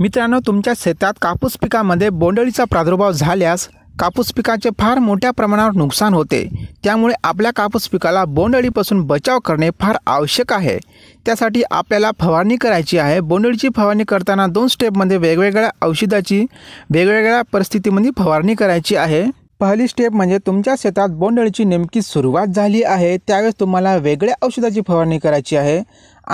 मित्रांनो तुमच्या शेतात कापूस पिकामध्ये बोंडळीचा प्रादुर्भाव झाल्यास कापूस पिकाचे फार मोठ्या प्रमाणावर नुकसान होते त्यामुळे आपल्या कापूस पिकाला बोंडळीपासून बचाव करणे फार आवश्यक आहे त्यासाठी आपल्याला फवारणी करायची आहे बोंडळीची फवारणी करताना दोन स्टेपमध्ये वेगवेगळ्या औषधाची वेगवेगळ्या परिस्थितीमध्ये फवारणी करायची आहे पहिली स्टेप म्हणजे तुमच्या शेतात बोंडळीची नेमकी सुरुवात झाली आहे त्यावेळेस तुम्हाला वेगळ्या औषधाची फवारणी करायची आहे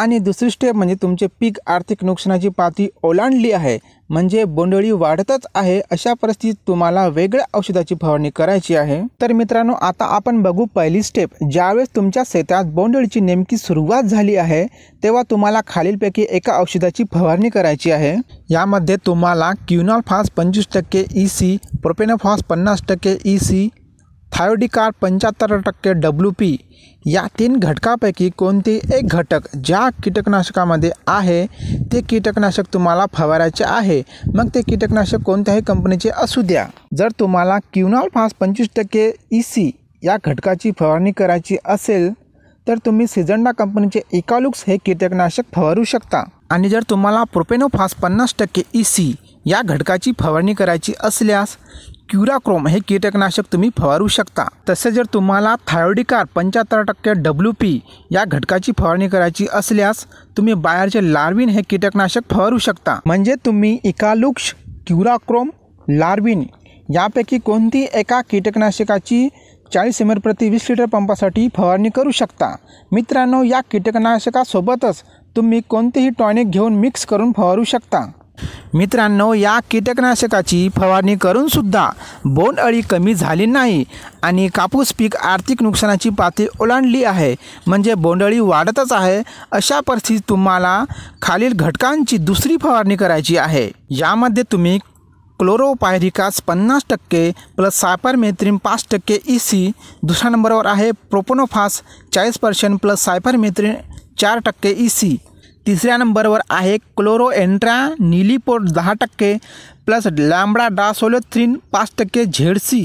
आणि दुसरी स्टेप म्हणजे तुमचे पीक आर्थिक नुकसानाची पातळी ओलांडली आहे म्हणजे बोंडळी वाढतच आहे अशा परिस्थितीत तुम्हाला वेगळ्या औषधाची फवारणी करायची आहे तर मित्रांनो आता आपण बघू पहिली स्टेप ज्यावेळेस तुमच्या शेतात बोंडळीची नेमकी सुरुवात झाली आहे तेव्हा तुम्हाला खालीलपैकी एका औषधाची फवारणी करायची आहे यामध्ये तुम्हाला फास पंचवीस टक्के ई e सी प्रोपेनोफॉस पन्नास टक्के ई e सी थायोडिकार पंच्याहत्तर टक्के डब्ल्यू पी या तीन घटकापैकी कोणते एक घटक ज्या कीटकनाशकामध्ये आहे ते कीटकनाशक तुम्हाला फवारायचे आहे मग ते कीटकनाशक कोणत्याही कंपनीचे असू द्या जर तुम्हाला क्युनॉल फास पंचवीस टक्के ई e सी या घटकाची फवारणी करायची असेल तर तुम्ही सिजंडा कंपनीचे इकालुक्स हे कीटकनाशक फवारू शकता आणि जर तुम्हाला प्रोपेनोफास पन्नास टक्के ई e सी या घटकाची फवारणी करायची असल्यास क्युराक्रोम हे कीटकनाशक तुम्ही फवारू शकता तसे जर तुम्हाला थायरॉइडिकार पंच्याहत्तर टक्के डब्ल्यू पी या घटकाची फवारणी करायची असल्यास तुम्ही बाहेरचे लार्विन हे कीटकनाशक फवारू शकता म्हणजे तुम्ही इकालुक्ष क्युराक्रोम लार्विन यापैकी कोणती एका कीटकनाशकाची चाळीस एम एल प्रति वीस लिटर पंपासाठी फवारणी करू शकता मित्रांनो या कीटकनाशकासोबतच तुम्ही कोणतेही टॉनिक घेऊन मिक्स करून फवारू शकता मित्रांनो या कीटकनाशकाची फवारणी करूनसुद्धा बोंडअळी कमी झाली नाही आणि कापूस पीक आर्थिक नुकसानाची पातळी ओलांडली आहे म्हणजे बोंडअळी वाढतच आहे अशा परिस्थितीत तुम्हाला खालील घटकांची दुसरी फवारणी करायची आहे यामध्ये तुम्ही क्लोरोपायरिकास पन्नास टक्के प्लस सायपरमेथ्रिन पाच टक्के ई e सी दुसऱ्या नंबरवर आहे प्रोपोनोफास चाळीस पर्सेंट प्लस सायपरमेथ्रिन चार टक्के ई e सी तिसऱ्या नंबरवर आहे क्लोरो एन्ट्रा निलिपोट दहा टक्के प्लस लॅम्बडा डासोलोथ्रीन पाच टक्के सी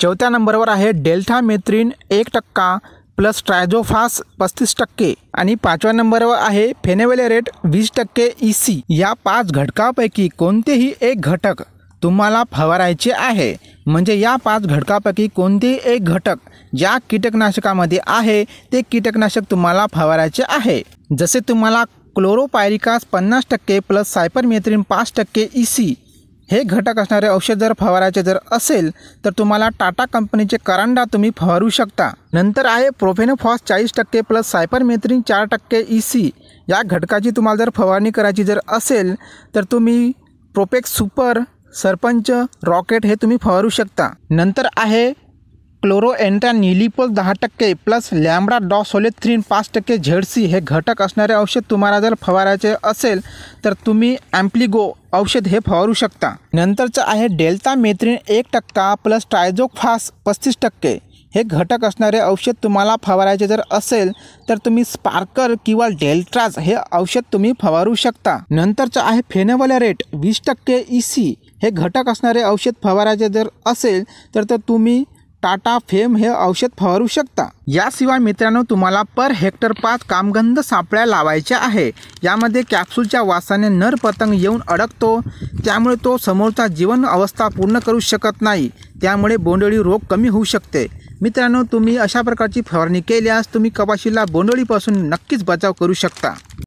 चौथ्या नंबरवर आहे डेल्टा मेत्रिन एक टक्का प्लस ट्रायझोफास पस्तीस टक्के आणि पाचव्या नंबरवर आहे फेनेवेलेरेट वीस टक्के ई e सी या पाच घटकापैकी कोणतेही एक घटक तुम्हाला फवारायचे आहे म्हणजे या पाच घटकापैकी कोणतेही एक घटक ज्या कीटकनाशकामध्ये आहे ते कीटकनाशक तुम्हाला फवारायचे आहे जसे तुम्हाला क्लोरोपायरिकास पन्नास टक्के प्लस सायपरमेथ्रिन पाच टक्के ई e सी हे घटक असणारे औषध जर फवारायचे जर असेल तर तुम्हाला टाटा कंपनीचे करांडा तुम्ही फवारू शकता नंतर आहे प्रोफेनोफॉस चाळीस टक्के प्लस सायपरमेथ्रिन चार टक्के ई e सी या घटकाची तुम्हाला जर फवारणी करायची जर असेल तर तुम्ही प्रोपेक्स सुपर सरपंच रॉकेट हे तुम्ही फवारू शकता नंतर आहे क्लोरो एन्ट्रा निलिपोल दहा टक्के प्लस लॅम्ब्रा डॉसोलेथ्रीन पाच टक्के झेडसी हे घटक असणारे औषध तुम्हाला जर फवारायचे असेल तर तुम्ही ॲम्प्लिगो औषध हे फवारू शकता नंतरचं आहे डेल्टा मेथ्रीन एक टक्का प्लस ट्रायझोफास पस्तीस टक्के हे घटक असणारे औषध तुम्हाला फवारायचे जर असेल तर तुम्ही स्पार्कर किंवा डेल्ट्राज हे औषध तुम्ही फवारू शकता नंतरचं आहे रेट वीस टक्के ई सी हे घटक असणारे औषध फवारायचे जर असेल तर तर तुम्ही टाटा फेम हे औषध फवारू शकता याशिवाय मित्रांनो तुम्हाला पर हेक्टर पाच कामगंध सापळ्या लावायच्या आहे यामध्ये कॅप्सूलच्या वासाने नर पतंग येऊन अडकतो त्यामुळे तो समोरचा जीवन अवस्था पूर्ण करू शकत नाही त्यामुळे बोंडळी रोग कमी होऊ शकते मित्रांनो तुम्ही अशा प्रकारची फवारणी केल्यास तुम्ही कपाशीला बोंडळीपासून नक्कीच बचाव करू शकता